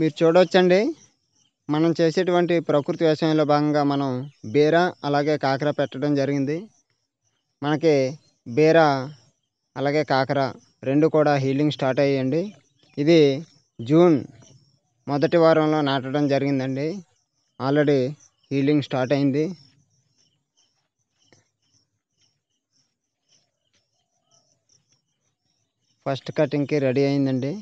మీరు చూడవచ్చండి మనం చేసేటువంటి ప్రకృతి వ్యవసాయంలో భాగంగా మనం బీర అలాగే కాకర పెట్టడం జరిగింది మనకి బీర అలాగే కాకర రెండు కూడా హీలింగ్ స్టార్ట్ అయ్యండి ఇది జూన్ మొదటి వారంలో నాటడం జరిగిందండి ఆల్రెడీ హీలింగ్ స్టార్ట్ అయింది ఫస్ట్ కటింగ్కి రెడీ అయిందండి